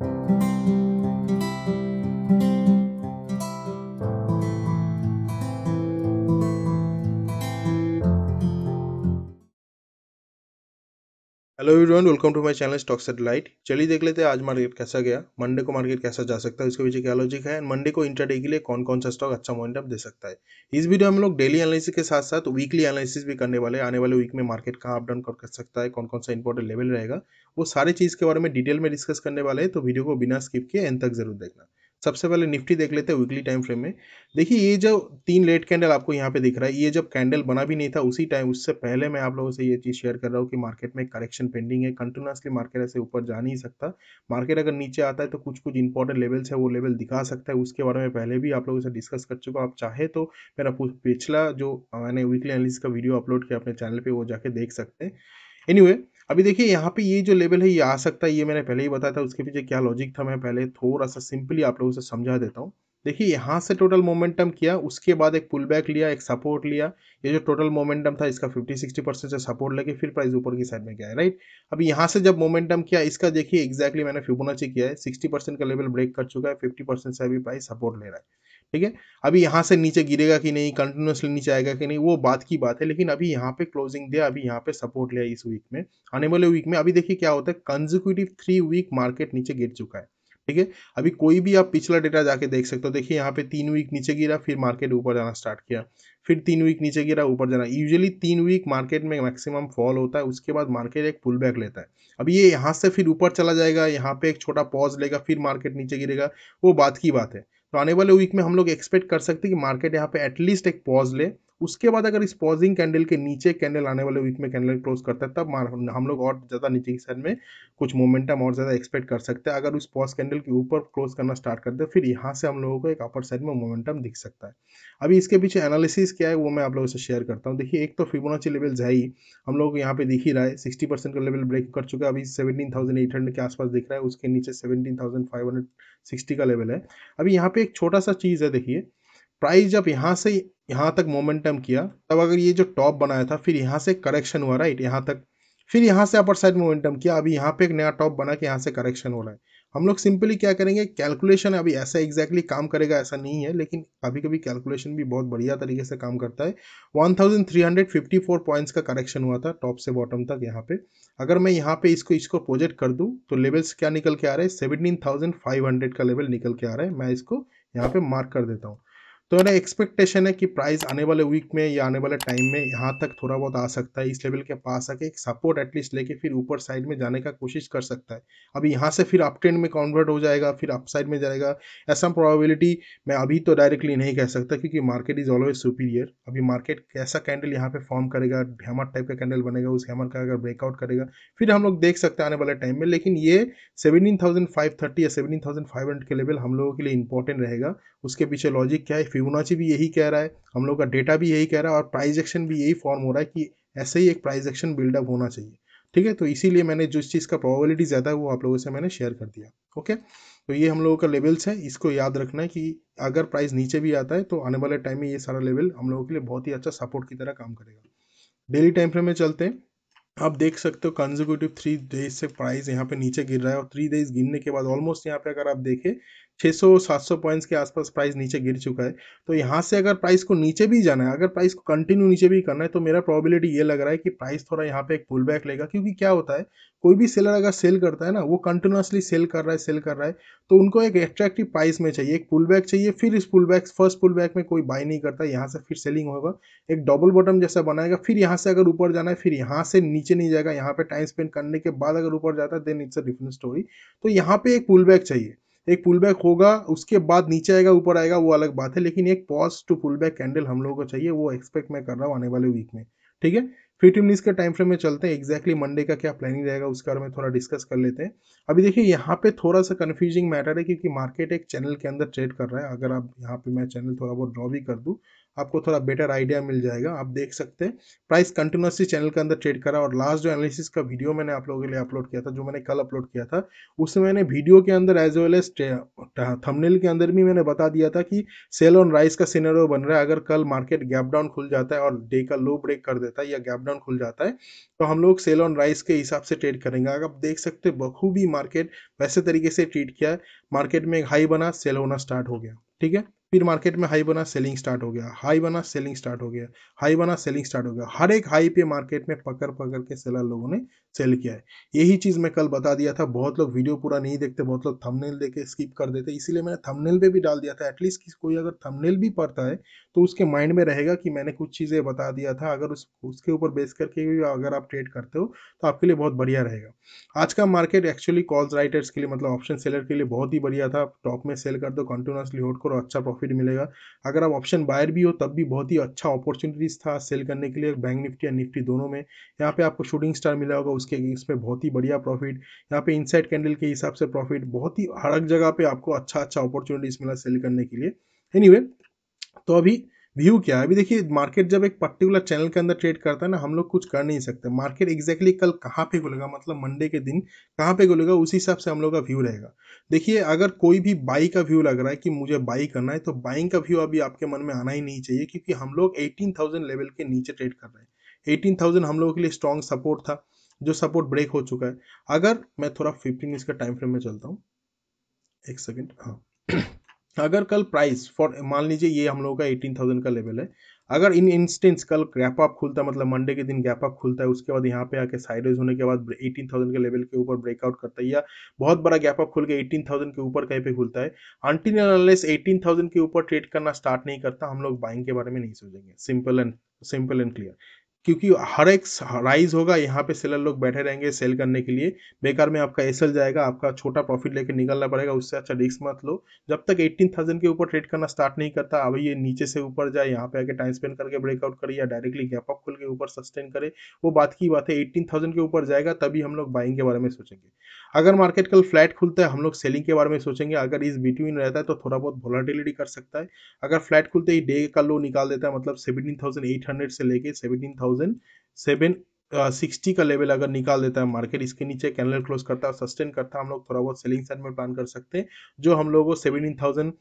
Música hello everyone welcome to my channel stock satellite चलिए देख लेते हैं आज मार्केट कैसा गया मंडे को मार्केट कैसा जा सकता है इसके पीछे क्या लॉजिक है एंड मंडे को इंटरडे के लिए कौन कौन सा स्टॉक अच्छा मोमेंटम दे सकता है इस वीडियो हम लोग डेली एनालिसिस के साथ साथ वीकली एनालिसिस भी करने वाले आने वाले वीक में मार्केट कहाँ अपडाउन कर सकता है कौन कौन सा इंपॉर्टेंट लेवल रहेगा वो सारी चीज़ के बारे में डिटेल में डिस्कस करने वाले हैं तो वीडियो को बिना स्किप किए एंड तक जरूर देखना सबसे पहले निफ्टी देख लेते हैं वीकली टाइम फ्रेम में देखिए ये जो तीन लेट कैंडल आपको यहाँ पे दिख रहा है ये जब कैंडल बना भी नहीं था उसी टाइम उससे पहले मैं आप लोगों से ये चीज़ शेयर कर रहा हूँ कि मार्केट में करेक्शन पेंडिंग है कंटिन्यूसली मार्केट ऐसे ऊपर जा नहीं सकता मार्केट अगर नीचे आता है तो कुछ कुछ इंपॉर्टेंट लेवल्स है वो लेवल दिखा सकता है उसके बारे में पहले भी आप लोगों से डिस्कस कर चुका आप चाहे तो मेरा पिछला जो मैंने वीकली एनलिस का वीडियो अपलोड किया अपने चैनल पर वो जाके देख सकते हैं एनी anyway, अभी देखिए यहाँ पे ये जो लेवल है ये आ सकता है ये मैंने पहले ही बताया था उसके पीछे क्या लॉजिक था मैं पहले थोड़ा सा सिंपली आप लोगों से समझा देता हूँ देखिए यहाँ से टोटल मोमेंटम किया उसके बाद एक पुल बैक लिया एक सपोर्ट लिया ये जो टोटल मोमेंटम था इसका 50 60 परसेंट से सपोर्ट लेके फिर प्राइस ऊपर की साइड में गया है राइट अब यहाँ से जब मोमेंटम किया इसका देखिए एक्जैक्टली मैंने फिबोनाची किया है सिक्सटी परसेंट का लेवल ब्रेक कर चुका है फिफ्टी परसेंट से अभी प्राइस सपोर्ट ले रहा है ठीक है अभी यहाँ से नीचे गिरेगा कि नहीं कंटिन्यूसली नीचे आएगा कि नहीं वो बात की बात है लेकिन अभी यहाँ पे क्लोजिंग दिया अभी यहाँ पे सपोर्ट लिया इस वीक में आने वाले वीक में अभी देखिए क्या होता है कंजिक्यूटिव थ्री वीक मार्केट नीचे गिर चुका है ठीक है अभी कोई भी आप पिछला डेटा जाके देख सकते हो देखिए यहाँ पे तीन वीक नीचे गिरा फिर मार्केट ऊपर जाना स्टार्ट किया फिर तीन वीक नीचे गिरा ऊपर जाना यूजुअली तीन वीक मार्केट में मैक्सिमम फॉल होता है उसके बाद मार्केट एक पुल बैक लेता है अब ये यहाँ से फिर ऊपर चला जाएगा यहाँ पे एक छोटा पॉज लेगा फिर मार्केट नीचे गिरेगा वो बात की बात है तो आने वाले वीक में हम लोग एक्सपेक्ट कर सकते हैं कि मार्केट यहाँ पे एटलीस्ट एक पॉज ले उसके बाद अगर इस पॉजिंग कैंडल के नीचे कैंडल आने वाले वीक में कैंडल क्लोज करता है तब हम लोग और ज़्यादा नीचे की साइड में कुछ मोमेंटम और ज़्यादा एक्सपेक्ट कर सकते हैं अगर उस पॉज कैंडल के ऊपर क्लोज करना स्टार्ट करते हैं फिर यहाँ से हम लोगों को एक अपर साइड में मोमेंटम दिख सकता है अभी इसके पीछे एनालिसिस क्या है वो मैं आप लोगों से शेयर करता हूँ देखिए एक तो फिबोनाची लेवल है ही हम लोग यहाँ पे दिख ही रहा है सिक्सटी परसेंट का लेवल ब्रेक कर चुका है अभी सेवेंटीन थाउजेंड एट हंड्रेड के आसपास दिख रहा है उसके नीचे seventeen thousand five hundred sixty का लेवल है अभी यहाँ पे एक छोटा सा चीज़ है देखिए प्राइस जब यहाँ से यहाँ तक मोमेंटम किया तब अगर ये जो टॉप बनाया था फिर यहाँ से करेक्शन हुआ राइट यहाँ तक फिर यहाँ से अपर साइड मोमेंटम किया अभी यहाँ पे एक नया टॉप बना के यहाँ से करेक्शन हो रहा है हम लोग सिंपली क्या करेंगे कैलकुलेशन अभी ऐसा एग्जैक्टली exactly काम करेगा ऐसा नहीं है लेकिन कभी कभी कैलकुलेशन भी बहुत बढ़िया तरीके से काम करता है 1354 पॉइंट्स का करेक्शन हुआ था टॉप से बॉटम तक यहाँ पे अगर मैं यहाँ पे इसको इसको प्रोजेक्ट कर दूँ तो लेवल्स क्या निकल के आ रहे हैं सेवनटीन का लेवल निकल के आ रहा है मैं इसको यहाँ पे मार्क कर देता हूँ तो मेरा एक्सपेक्टेशन है कि प्राइस आने वाले वीक में या आने वाले टाइम में यहाँ तक थोड़ा बहुत आ सकता है इस लेवल के पास आके एक सपोर्ट एटलीस्ट लेके फिर ऊपर साइड में जाने का कोशिश कर सकता है अभी यहाँ से फिर अप ट्रेंड में कन्वर्ट हो जाएगा फिर अप साइड में जाएगा ऐसा प्रोबेबिलिटी मैं अभी तो डायरेक्टली नहीं कह सकता क्योंकि मार्केट इज ऑलवेज सुपीरियर अभी मार्केट कैसा कैंडल यहाँ पे फॉर्म करेगा हेमर टाइप का कैंडल बनेगा उस हेमर का अगर ब्रेकआउट करेगा फिर हम लोग देख सकते हैं आने वाले टाइम में लेकिन ये सेवेंटीन थाउजेंड फाइव थर्टी या सेवेंटीन थाउजेंड फाइव हंड्रेड के लेवल हम लोगों के लिए इंपॉर्टेंट रहेगा उसके पीछे लॉजिक क्या है फिबोनाची भी यही कह रहा है हम लोग का डेटा भी यही कह रहा है और प्राइज एक्शन भी यही फॉर्म हो रहा है कि ऐसे ही एक प्राइज एक्शन बिल्डअप होना चाहिए ठीक है तो इसीलिए मैंने जिस चीज़ का प्रोबेबिलिटी ज़्यादा है वो आप लोगों से मैंने शेयर कर दिया ओके तो ये हम लोगों का लेवल्स है इसको याद रखना है कि अगर प्राइस नीचे भी आता है तो आने वाले टाइम में ये सारा लेवल हम लोगों के लिए बहुत ही अच्छा सपोर्ट की तरह काम करेगा डेली टाइम फ्रेम में चलते हैं आप देख सकते हो कंजिक्यूटिव थ्री डेज से प्राइस यहाँ पे नीचे गिर रहा है और थ्री डेज गिरने के बाद ऑलमोस्ट यहाँ पे अगर आप देखें 600 700 पॉइंट्स के आसपास प्राइस नीचे गिर चुका है तो यहाँ से अगर प्राइस को नीचे भी जाना है अगर प्राइस को कंटिन्यू नीचे भी करना है तो मेरा प्रोबेबिलिटी ये लग रहा है कि प्राइस थोड़ा यहाँ पे एक पुल बैक लेगा क्योंकि क्या होता है कोई भी सेलर अगर सेल करता है ना वो कंटिन्यूसली सेल कर रहा है सेल कर रहा है तो उनको एक एट्रैक्टिव प्राइस में चाहिए एक पुल बैक चाहिए फिर इस pull back first pull back में कोई बाई नहीं करता यहाँ से फिर सेलिंग होगा एक डबल बॉटम जैसा बनाएगा फिर यहाँ से अगर ऊपर जाना है फिर यहाँ से नीचे नहीं जाएगा यहाँ पे टाइम स्पेंड करने के बाद अगर ऊपर जाता है then it's a different story तो यहाँ पे एक पुल बैक चाहिए एक पुल बैक होगा उसके बाद नीचे आएगा ऊपर आएगा वो अलग बात है लेकिन एक pause to pull back candle हम लोगों को चाहिए वो एक्सपेक्ट मैं कर रहा हूँ आने वाले वीक में ठीक है फिफ्टी मिनट्स के टाइम फ्रेम में चलते हैं एक्जैक्टली मंडे का क्या प्लानिंग रहेगा उसके बारे में थोड़ा डिस्कस कर लेते हैं अभी देखिए यहाँ पे थोड़ा सा कन्फ्यूजिंग मैटर है क्योंकि मार्केट एक चैनल के अंदर ट्रेड कर रहा है अगर आप यहाँ पे मैं चैनल थोड़ा बहुत ड्रॉ भी कर दूँ आपको थोड़ा बेटर आइडिया मिल जाएगा आप देख सकते हैं प्राइस कंटिन्यूसली चैनल के अंदर ट्रेड करा और लास्ट जो एनालिसिस का वीडियो मैंने आप लोगों के लिए अपलोड किया था जो मैंने कल अपलोड किया था उसमें मैंने वीडियो के अंदर एज वेल एज थमनेल के अंदर भी मैंने बता दिया था कि सेल ऑन राइस का सीनरियो बन रहा है अगर कल मार्केट गैप डाउन खुल जाता है और डे का लो ब्रेक कर देता है या गैप डाउन खुल जाता है तो हम लोग सेल ऑन राइस के हिसाब से ट्रेड करेंगे अगर आप देख सकते बखूबी मार्केट वैसे तरीके से ट्रीट किया है मार्केट में एक हाई बना सेल होना स्टार्ट हो गया ठीक है फिर मार्केट में हाई बना सेलिंग स्टार्ट हो गया हाई बना सेलिंग स्टार्ट हो गया हाई बना सेलिंग स्टार्ट हो गया हर एक हाई पे मार्केट में पकड़ पकड़ के सेलर लोगों ने सेल किया है यही चीज़ मैं कल बता दिया था बहुत लोग वीडियो पूरा नहीं देखते बहुत लोग थंबनेल देके स्किप कर देते इसीलिए मैंने थंबनेल पे भी डाल दिया था एटलीस्ट कोई अगर थंबनेल भी पढ़ता है तो उसके माइंड में रहेगा कि मैंने कुछ चीज़ें बता दिया था अगर उस उसके ऊपर बेस करके भी अगर आप ट्रेड करते हो तो आपके लिए बहुत बढ़िया रहेगा आज का मार्केट एक्चुअली कॉल्स राइटर्स के लिए मतलब ऑप्शन सेलर के लिए बहुत ही बढ़िया था टॉप में सेल कर दो कंटिन्यूसली होल्ड करो अच्छा प्रॉफिट मिलेगा अगर आप ऑप्शन बायर भी हो तब भी बहुत ही अच्छा अपॉर्चुनिटीज़ था सेल करने के लिए बैंक निफ्टी या निफ्टी दोनों में यहाँ पे आपको शूटिंग स्टार मिला होगा उसके इसमें बहुत ही बढ़िया प्रॉफिट यहाँ पे इनसाइड कैंडल के हिसाब से प्रॉफिट बहुत ही हर जगह पे आपको अच्छा अच्छा अपॉर्चुनिटीज़ मिला सेल करने के लिए एनी anyway, तो अभी व्यू क्या है अभी देखिए मार्केट जब एक पर्टिकुलर चैनल के अंदर ट्रेड करता है ना हम लोग कुछ कर नहीं सकते मार्केट एग्जैक्टली कल कहाँ पे खुलेगा मतलब मंडे के दिन कहाँ पे खुलेगा उसी हिसाब से हम लोग का व्यू रहेगा देखिए अगर कोई भी बाई का व्यू लग रहा है कि मुझे बाई करना है तो बाइंग का व्यू अभी आपके मन में आना ही नहीं चाहिए क्योंकि हम लोग एटीन लेवल के नीचे ट्रेड कर रहे हैं एटीन हम लोगों के लिए स्ट्रॉन्ग सपोर्ट था जो सपोर्ट ब्रेक हो चुका है अगर मैं थोड़ा फिफ्टीन मिनट्स का टाइम फ्रेम में चलता हूँ एक सेकेंड हाँ अगर कल प्राइस फॉर मान लीजिए ये हम लोगों का एटीन थाउजेंड का लेवल है अगर इन इंस्टेंस कल गैप अप खुलता है मतलब मंडे के दिन गैप अप खुलता है उसके बाद यहाँ पे आके साइडेज होने के बाद एटीन थाउजेंड के लेवल के ऊपर ब्रेकआउट करता है या बहुत बड़ा गैप अप खुल के एटीन थाउजेंड के ऊपर कहीं पे खुलता है अनलेस एटीन थाउजेंड के ऊपर ट्रेड करना स्टार्ट नहीं करता हम लोग बाइंग के बारे में नहीं सोचेंगे simple and simple and clear क्योंकि हर एक राइज होगा यहाँ पे सेलर लोग बैठे रहेंगे सेल करने के लिए बेकार में आपका एसएल जाएगा आपका छोटा प्रॉफिट लेकर निकलना पड़ेगा उससे अच्छा रिस्क मत लो जब तक 18,000 थाउजेंड के ऊपर ट्रेड करना स्टार्ट नहीं करता अभी ये नीचे से ऊपर जाए यहाँ पे आके टाइम स्पेंड करके ब्रेकआउट करे या डायरेक्टली गैप अप खोल के ऊपर सस्टेन करे वो बात की बात है एट्टीन थाउजेंड के ऊपर जाएगा तभी हम लोग बाइंग के बारे में सोचेंगे अगर मार्केट कल फ्लैट खुलता है हम लोग सेलिंग के बारे में सोचेंगे अगर इस बिटवीन रहता है तो थोड़ा बहुत वॉलाटिलिटी कर सकता है अगर फ्लैट खुलते ही डे का लो निकाल देता है मतलब सेवेंटीन थाउजेंड एट हंड्रेड से लेके सेवेंटीन थाउजेंड सिक्सटी uh, का लेवल अगर निकाल देता है मार्केट इसके नीचे कैंडल क्लोज करता है सस्टेन करता है हम लोग थोड़ा बहुत सेलिंग साइड में प्लान कर सकते हैं जो हम लोगों को seventeen thousand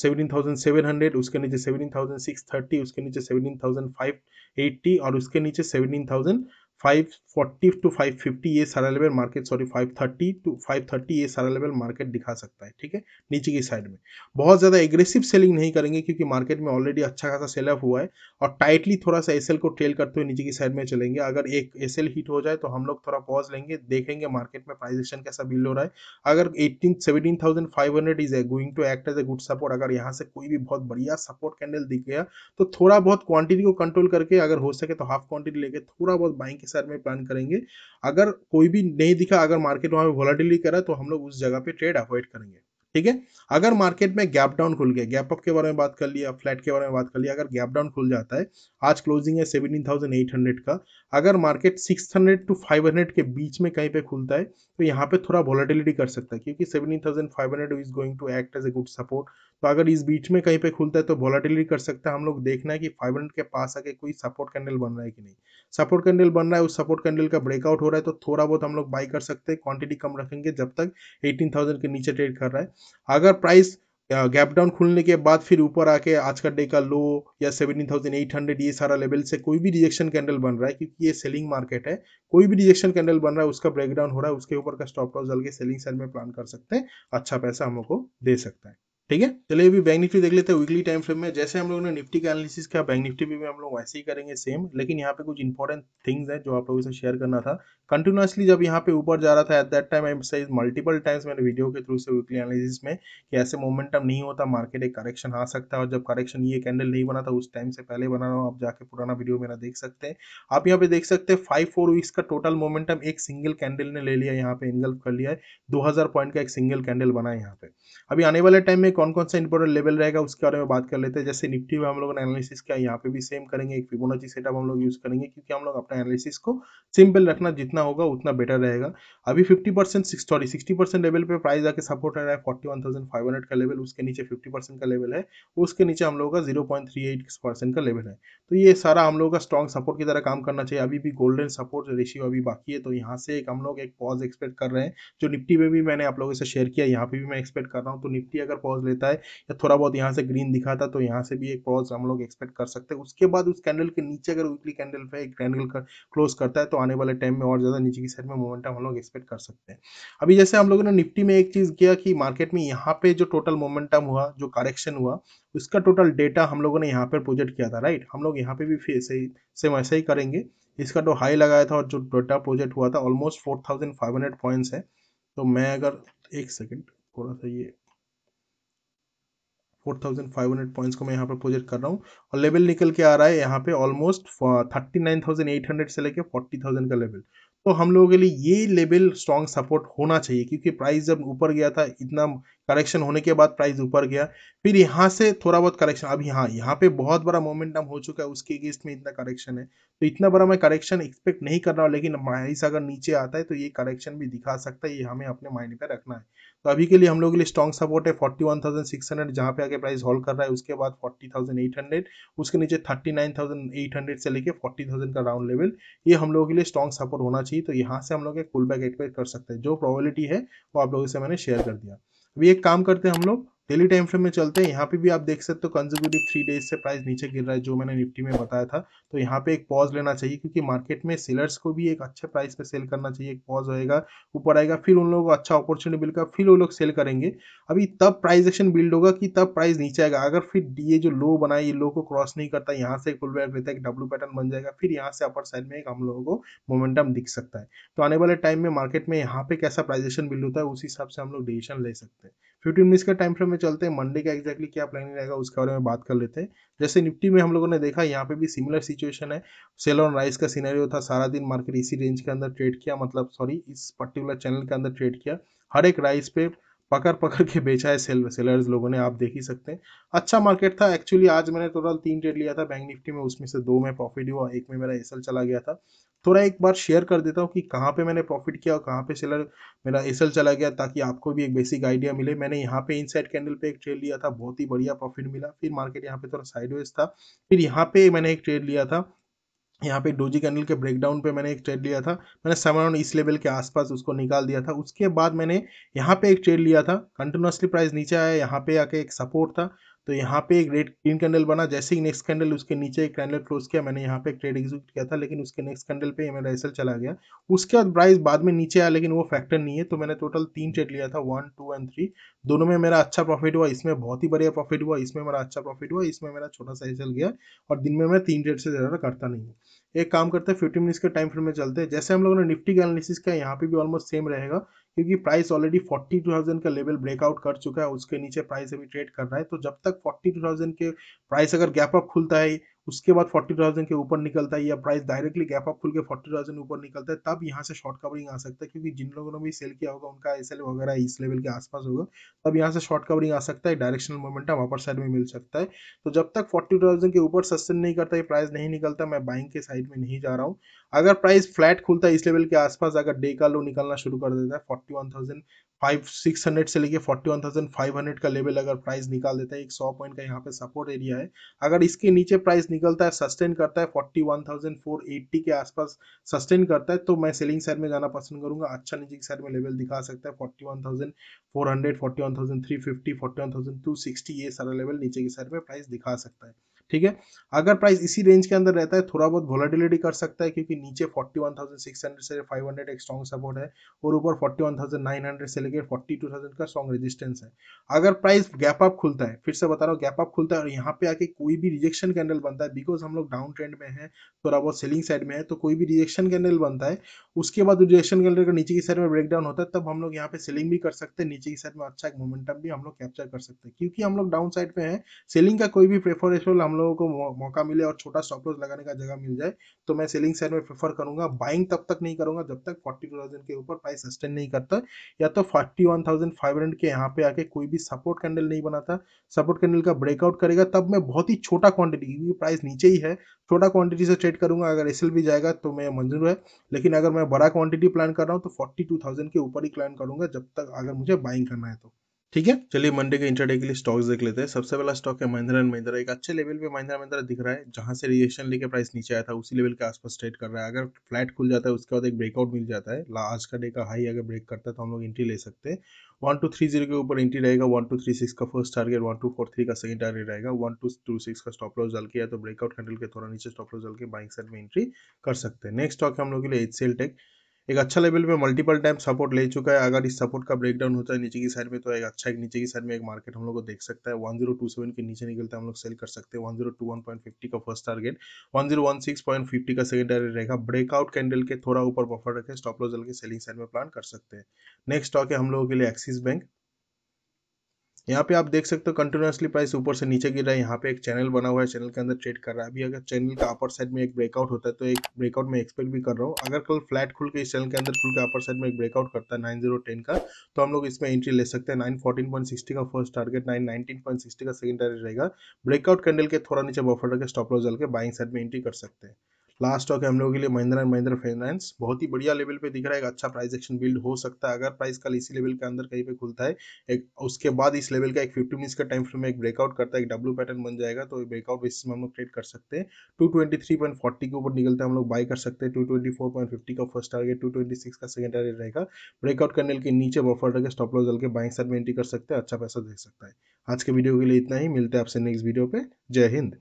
seventeen thousand seven hundred उसके नीचे सेवनटीन थाउजेंड सिक्स थर्टी उसके नीचे सेवनटीन थाउजेंड फाइव एट्टी और उसके नीचे seventeen thousand five forty to five fifty ये सारा level market sorry five thirty to five thirty ये सारा लेवल मार्केट दिखा सकता है ठीक है नीचे की साइड में बहुत ज़्यादा एग्रेसिव सेलिंग नहीं करेंगे क्योंकि मार्केट में ऑलरेडी अच्छा खासा सेल अप हुआ है और टाइटली थोड़ा सा एस को ट्रेल करते हुए नीचे की साइड में चलेंगे अगर एक एस हिट हो जाए तो हम लोग थोड़ा पॉज लेंगे देखेंगे मार्केट में प्राइजेशन कैसा बिल हो रहा है अगर eighteen seventeen thousand five hundred is a going to act as a good support अगर यहाँ से कोई भी बहुत बढ़िया सपोर्ट कैंडल दिख गया तो थोड़ा बहुत क्वांटिटी को कंट्रोल करके अगर हो सके तो हाफ क्वान्टिटी लेके थोड़ा बहुत बाइंग साथ में प्लान करेंगे अगर कोई भी नहीं दिखा अगर मार्केट वहाँ पर वॉलाटिली करा तो हम लोग उस जगह पर ट्रेड अवॉइड करेंगे ठीक है अगर मार्केट में गैप डाउन खुल गया गैप अप के बारे में बात कर लिया फ्लैट के बारे में बात कर लिया अगर गैप डाउन खुल जाता है आज क्लोजिंग है सेवेंटीन थाउजेंड एट हंड्रेड का अगर market six hundred to five hundred के बीच में कहीं पे खुलता है तो यहाँ पे थोड़ा वॉलिटिलिटी कर सकता है क्योंकि seventeen thousand five hundred is going to act as a good support तो अगर इस बीच में कहीं पे खुलता है तो वॉलिटिलिटी कर सकता है हम लोग देखना है कि फाइव हंड्रेड के पास आके कोई सपोर्ट कैंडल बन रहा है कि नहीं सपोर्ट कैंडल बन रहा है उस सपोर्ट कैंडल का ब्रेकआउट हो रहा है तो थोड़ा बहुत हम लोग बाई कर सकते हैं क्वांटिटी कम रखेंगे जब तक एटीन थाउजेंड के नीचे ट्रेड कर रहा है अगर प्राइस गैप डाउन खुलने के बाद फिर ऊपर आके आज का डे का लो या सेवेंटीन थाउजेंड एट हंड्रेड ये सारा लेवल से कोई भी रिजेक्शन कैंडल बन रहा है क्योंकि ये सेलिंग मार्केट है कोई भी रिजेक्शन कैंडल बन रहा है उसका ब्रेकडाउन हो रहा है उसके ऊपर का स्टॉप लॉस जल के सेलिंग साइड में प्लान कर सकते हैं अच्छा पैसा हम लोग को दे सकता है ठीक है चलिए अभी बैंक निफ्टी देख लेते हैं वीकली टाइम फ्रेम में जैसे हम लोगों ने निफ्टी का एनालिसिस किया बैंक निफ्टी भी हम लोग वैसे ही करेंगे सेम लेकिन यहाँ पे कुछ इंपॉर्टेंट थिंग्स है जो आप लोगों से शेयर करना था कंटिन्यूसली जब यहाँ पे ऊपर जा रहा था at that time I multiple times मैंने वीडियो के थ्रू से वीकली एनालिसिस में कि ऐसे मोमेंटम नहीं होता मार्केट एक करेक्शन आ सकता है और जब करेक्शन ये कैंडल नहीं बना था उस टाइम से पहले बना रहा हूँ आप जाके पुराना वीडियो मेरा देख सकते हैं आप यहाँ पे देख सकते हैं फाइव फोर वीक्स का टोटल मोमेंटम एक सिंगल कैंडल ने ले लिया यहाँ पे एंगल कर लिया है दो पॉइंट का एक सिंगल कैंडल बना है यहाँ पे अभी आने वाले टाइम में कौन कौन सा इंपॉर्टेंट लेवल रहेगा उसके बारे में बात कर लेते हैं जैसे निफ्टी में हम लोगों ने एनालिसिस किया यहाँ पे भी सेम करेंगे एक फिबोनाची सेटअप हम लोग यूज करेंगे क्योंकि हम लोग अपना एनालिसिस को सिंपल रखना जितना जितना होगा उतना बेटर रहेगा अभी 50 परसेंट सॉरी 60 परसेंट लेवल पे प्राइस आके सपोर्ट रह रहा है 41,500 का लेवल उसके नीचे 50 परसेंट का लेवल है उसके नीचे हम लोगों का 0.38 परसेंट का लेवल है तो ये सारा हम लोगों का स्ट्रॉन्ग सपोर्ट की तरह काम करना चाहिए अभी भी गोल्डन सपोर्ट रेशियो अभी बाकी है तो यहाँ से एक हम लोग एक पॉज एक्सपेक्ट कर रहे हैं जो निफ्टी में भी मैंने आप लोगों से शेयर किया यहाँ पे भी मैं एक्सपेक्ट कर रहा हूँ तो निफ्टी अगर पॉज लेता है या थोड़ा बहुत यहाँ से ग्रीन दिखाता तो यहाँ से भी एक पॉज हम लोग एक्सपेक्ट कर सकते हैं उसके बाद उस कैंडल के नीचे अगर वीकली कैंडल पे एक कैंडल क्लोज करता है तो आने वाले टाइम में और ज़्यादा नीचे की साइड में मोमेंटम हम लोग एक्सपेक्ट कर सकते हैं अभी जैसे हम लोगों ने निफ्टी में एक चीज़ किया कि मार्केट में यहाँ पे जो टोटल मोमेंटम हुआ जो करेक्शन हुआ उसका टोटल डेटा हम लोगों ने यहाँ पर प्रोजेक्ट किया था राइट हम लोग यहाँ पे भी सही सेम ऐसा ही करेंगे इसका जो तो हाई लगाया था और जो डेटा प्रोजेक्ट हुआ था almost four thousand five hundred points है तो मैं अगर एक सेकेंड थोड़ा सा ये 4,500 पॉइंट्स को मैं यहाँ पर प्रोजेक्ट कर रहा हूँ और लेवल निकल के आ रहा है यहाँ पे ऑलमोस्ट 39,800 uh, से लेके 40,000 का लेवल तो हम लोगों के लिए ये लेवल स्ट्रॉन्ग सपोर्ट होना चाहिए क्योंकि प्राइस जब ऊपर गया था इतना करेक्शन होने के बाद प्राइस ऊपर गया फिर यहाँ से थोड़ा बहुत करेक्शन अब यहाँ यहाँ पे बहुत बड़ा मोमेंटम हो चुका है उसके अगेंस्ट में इतना करेक्शन है तो इतना बड़ा मैं करेक्शन एक्सपेक्ट नहीं कर रहा हूँ लेकिन माइस अगर नीचे आता है तो ये करेक्शन भी दिखा सकता है ये हमें अपने माइंड पे रखना है तो अभी के लिए हम लोग के लिए स्ट्रॉन्ग सपोर्ट है forty one thousand six hundred जहाँ पे आगे प्राइस होल्ड कर रहा है उसके बाद फोर्टी थाउजेंड एट हंड्रेड उसके नीचे thirty nine thousand eight hundred से लेके फोर्टी थाउजेंड का राउंड लेवल ये हम लोगों के लिए स्ट्रॉन्ग सपोर्ट होना चाहिए तो यहाँ से हम लोग एक पुल बैक एक्सपेक्ट कर सकते हैं जो प्रॉबिलिटी है वो आप लोगों से मैंने शेयर कर दिया अभी तो एक काम करते हैं हम लोग डेली टाइम फ्रेम में चलते हैं यहाँ पे भी आप देख सकते हो कंजर्वेटिव थ्री डेज से प्राइस नीचे गिर रहा है जो मैंने निफ्टी में बताया था तो यहाँ पे एक पॉज लेना चाहिए क्योंकि मार्केट में सेलर्स को भी एक अच्छे प्राइस पे सेल करना चाहिए एक पॉज होएगा ऊपर आएगा फिर उन लोगों को अच्छा अपॉर्चुनिटी मिलकर फिर वो लोग सेल करेंगे अभी तब प्राइज एक्शन बिल्ड होगा कि तब प्राइस नीचे आएगा अगर फिर ये जो लो बनाए ये लो को क्रॉस नहीं करता यहाँ से फुल बैक रहता है एक डब्लू पैटर्न बन जाएगा फिर यहाँ से अपर साइड में एक हम लोगों को मोमेंटम दिख सकता है तो आने वाले टाइम में मार्केट में यहाँ पे कैसा प्राइजेशन बिल्ड होता है उस हिसाब से हम लोग डिसीजन ले सकते हैं फिफ्टी मिनट्स का टाइम फ्रेम में चलते हैं मंडे का एक्जैक्टली क्या प्लानिंग रहेगा उसके बारे में बात कर लेते हैं जैसे निफ्टी में हम लोगों ने देखा यहाँ पे भी सिमिलर सिचुएशन है सेल और राइस का सीनरियो था सारा दिन मार्केट इसी रेंज के अंदर ट्रेड किया मतलब सॉरी इस पर्टिकुलर चैनल के अंदर ट्रेड किया हर एक राइस पे पकड़ पकड़ के बेचा है सेल सेलर्स लोगों ने आप देख ही सकते हैं अच्छा मार्केट था एक्चुअली आज मैंने टोटल तीन ट्रेड लिया था बैंक निफ्टी में उसमें से दो में प्रॉफिट हुआ एक में मेरा एसल चला गया था थोड़ा एक बार शेयर कर देता हूँ कि कहाँ पे मैंने प्रॉफिट किया और कहाँ पे सेलर मेरा एसल चला गया ताकि आपको भी एक बेसिक आइडिया मिले मैंने यहाँ पे इनसाइड कैंडल पे एक ट्रेड लिया था बहुत ही बढ़िया प्रॉफिट मिला फिर मार्केट यहाँ पे थोड़ा साइडवेज था फिर यहाँ पे मैंने एक ट्रेड लिया था यहाँ पे डोजी कैंडल के ब्रेकडाउन पे मैंने एक ट्रेड लिया था मैंने सेवन इस लेवल के आसपास उसको निकाल दिया था उसके बाद मैंने यहाँ पे एक ट्रेड लिया था कंटिन्यूसली प्राइस नीचे आया यहाँ पे आके एक सपोर्ट था तो यहाँ पे एक रेड ग्रीन कैंडल बना जैसे ही नेक्स्ट कैंडल उसके नीचे एक कैंडल क्लोज किया मैंने यहाँ पे एक ट्रेड एग्जीक्यूट किया था लेकिन उसके नेक्स्ट कैंडल पे मेरा एसएल चला गया उसके बाद प्राइस बाद में नीचे आया लेकिन वो फैक्टर नहीं है तो मैंने टोटल तीन ट्रेड लिया था वन टू एंड थ्री दोनों में मेरा अच्छा प्रॉफिट हुआ इसमें बहुत ही बढ़िया प्रॉफिट हुआ इसमें मेरा अच्छा प्रॉफिट हुआ इसमें मेरा छोटा सा एसएल गया और दिन में मैं तीन ट्रेड से ज़्यादा करता नहीं हूँ एक काम करते हैं फिफ्टी मिनट्स के टाइम फ्रेम में चलते हैं जैसे हम लोगों ने निफ्टी का एनालिसिस किया यहाँ पे भी ऑलमोस्ट सेम रहेगा क्योंकि प्राइस ऑलरेडी 42,000 का लेवल ब्रेकआउट कर चुका है उसके नीचे प्राइस अभी ट्रेड कर रहा है तो जब तक 42,000 के प्राइस अगर गैप अप खुलता है उसके बाद 40,000 के ऊपर निकलता है या प्राइस डायरेक्टली गैप अप खुल के 40,000 ऊपर निकलता है तब यहाँ से शॉर्ट कवरिंग आ सकता है क्योंकि जिन लोगों ने भी सेल किया होगा उनका एस वगैरह इस लेवल के आसपास होगा तब यहाँ से शॉर्ट कवरिंग आ सकता है डायरेक्शनल मोमेंटम अपर साइड में मिल सकता है तो जब तक फोर्टी के ऊपर सस्टेन नहीं करता है प्राइस नहीं निकलता मैं बाइंग के साइड में नहीं जा रहा हूँ अगर प्राइस फ्लैट खुलता है इस लेवल के आसपास अगर डे का लो निकालना शुरू कर देता है forty one thousand five six hundred से लेके forty one thousand five hundred का लेवल अगर प्राइस निकाल देता है एक सौ पॉइंट का यहाँ पे सपोर्ट एरिया है अगर इसके नीचे प्राइस निकलता है सस्टेन करता है forty one thousand four eighty के आसपास सस्टेन करता है तो मैं सेलिंग साइड में जाना पसंद करूंगा अच्छा नीचे की साइड में लेवल दिखा सकता है forty one thousand four hundred forty one thousand three fifty forty one thousand two sixty ये सारा लेवल नीचे की साइड में प्राइस दिखा सकता है ठीक है अगर प्राइस इसी रेंज के अंदर रहता है थोड़ा बहुत वोलाटिलिटी कर सकता है क्योंकि नीचे 41,600 से 500 एक स्ट्रॉन्ग सपोर्ट है और ऊपर 41,900 से लेकर 42,000 का स्ट्रॉन्ग रेजिस्टेंस है अगर प्राइस गैप अप खुलता है फिर से बता रहा हूँ गैप अप खुलता है और यहाँ पे आके कोई भी रिजेक्शन कैंडल बनता है बिकॉज हम लोग डाउन ट्रेंड में है थोड़ा बहुत सेलिंग साइड में है तो कोई भी रिजेक्शन कैंडल बनता है उसके बाद रिजेक्शन कैंडल का नीचे की साइड में ब्रेकडाउन होता है तब हम लोग यहाँ पे सेलिंग भी कर सकते हैं नीचे की साइड में अच्छा एक मोमेंटम भी हम लोग कैप्चर कर सकते हैं क्योंकि हम लोग डाउन साइड में है सेलिंग का कोई भी प्रेफरेबल हम लोगों को मौका मिले और छोटा स्टॉप लॉस लगाने का जगह मिल जाए तो मैं सेलिंग साइड में प्रेफर करूंगा बाइंग तब तक नहीं करूंगा जब तक फोर्टी थाउजेंड के ऊपर प्राइस सस्टेन नहीं करता या तो forty one thousand five hundred के यहाँ पे आके कोई भी सपोर्ट कैंडल नहीं बनाता सपोर्ट कैंडल का ब्रेकआउट करेगा तब मैं बहुत ही छोटा क्वांटिटी क्योंकि प्राइस नीचे ही है छोटा क्वांटिटी से ट्रेड करूंगा अगर एस भी जाएगा तो मैं मंजूर है लेकिन अगर मैं बड़ा क्वांटिटी प्लान कर रहा हूँ तो फोर्टी टू थाउजेंड के ऊपर ही प्लान करूंगा जब तक अगर मुझे बाइंग करना है तो ठीक है चलिए मंडे के इंटरडे के लिए स्टॉक्स देख लेते हैं सबसे पहला स्टॉक है महिंद्रा एंड महिंद्रा एक अच्छे लेवल पे महिंद्रा महिंद्रा दिख रहा है जहां से रिएक्शन लेके प्राइस नीचे आया था उसी लेवल के आसपास ट्रेड कर रहा है अगर फ्लैट खुल जाता है उसके बाद एक ब्रेकआउट मिल जाता है आज का डे का हाई अगर ब्रेक करता है तो हम लोग एंट्री ले सकते हैं वन टू थ्री जीरो के ऊपर एंट्री रहेगा वन टू थ्री सिक्स का first target one two four three का सेकंड टारगेट रहेगा वन टू टू सिक्स का स्टॉप लॉस डाल के या तो ब्रेकआउट हैंडल के थोड़ा नीचे स्टॉप लॉस डाल के बाइंग साइड में एंट्री कर सकते हैं नेक्स्ट स्टॉक है हम लोग के लिए एच टेक एक अच्छा लेवल पे मल्टीपल टाइम सपोर्ट ले चुका है अगर इस सपोर्ट का ब्रेकडाउन होता है नीचे की साइड में तो एक अच्छा एक नीचे की साइड में एक मार्केट हम लोग को देख सकता है वन जीरो टू सेवन के नीचे निकलता है हम लोग सेल कर सकते हैं one zero two one point fifty का first target one zero one six point fifty का सेकंड टारगेट रहेगा ब्रेकआउट कैंडल के थोड़ा ऊपर बफर रखे स्टॉप लॉस डल के सेलिंग साइड में प्लान कर सकते हैं नेक्स्ट स्टॉक है हम लोगों के लिए एक्सिस बैंक यहाँ पे आप देख सकते हो कंटिन्यूसली प्राइस ऊपर से नीचे गिर रहा है यहाँ पे एक चैनल बना हुआ है चैनल के अंदर ट्रेड कर रहा है अभी अगर चैनल का अपर साइड में एक ब्रेकआउट होता है तो एक ब्रेकआउट में एक्सपेक्ट भी कर रहा हूँ अगर कल फ्लैट खुल के इस चैनल के अंदर खुल के अपर साइड में एक ब्रेकआउट करता है नाइन जीरो टेन का तो हम लोग इसमें एंट्री ले सकते हैं नाइन फोर्टीन पॉइंट सिक्सटी का first target nine nineteen point sixty का सेकंड टारगेट रहेगा ब्रेकआउट कैंडल के थोड़ा नीचे बफर रखे स्टॉप लॉस डाल के बाइंग साइड में एंट्री कर सकते हैं लास्ट स्टॉक है हम लोगों के लिए महिंद्रा एंड महिंद्रा फाइनेंस बहुत ही बढ़िया लेवल पे दिख रहा है एक अच्छा प्राइस एक्शन बिल्ड हो सकता है अगर प्राइस कल इसी लेवल के अंदर कहीं पे खुलता है एक उसके बाद इस लेवल का एक फिफ्टी मिनट्स का टाइम फ्रेम में एक ब्रेकआउट करता है एक डब्ल्यू पैटर्न बन जाएगा तो ब्रेकआउट बेसिस में हम लोग ट्रेड कर सकते हैं टू के ऊपर निकलते हैं हम लोग बाय कर सकते हैं टू का फर्स्ट टारगेट टू का सेकेंड टारगेट रहेगा ब्रेकआउट करने के नीचे बफर रहकर स्टॉप लॉस डाल के बाइंग साइड में एंट्री कर सकते हैं अच्छा पैसा देख सकता है आज के वीडियो के लिए इतना ही मिलते हैं आपसे नेक्स्ट वीडियो पे जय हिंद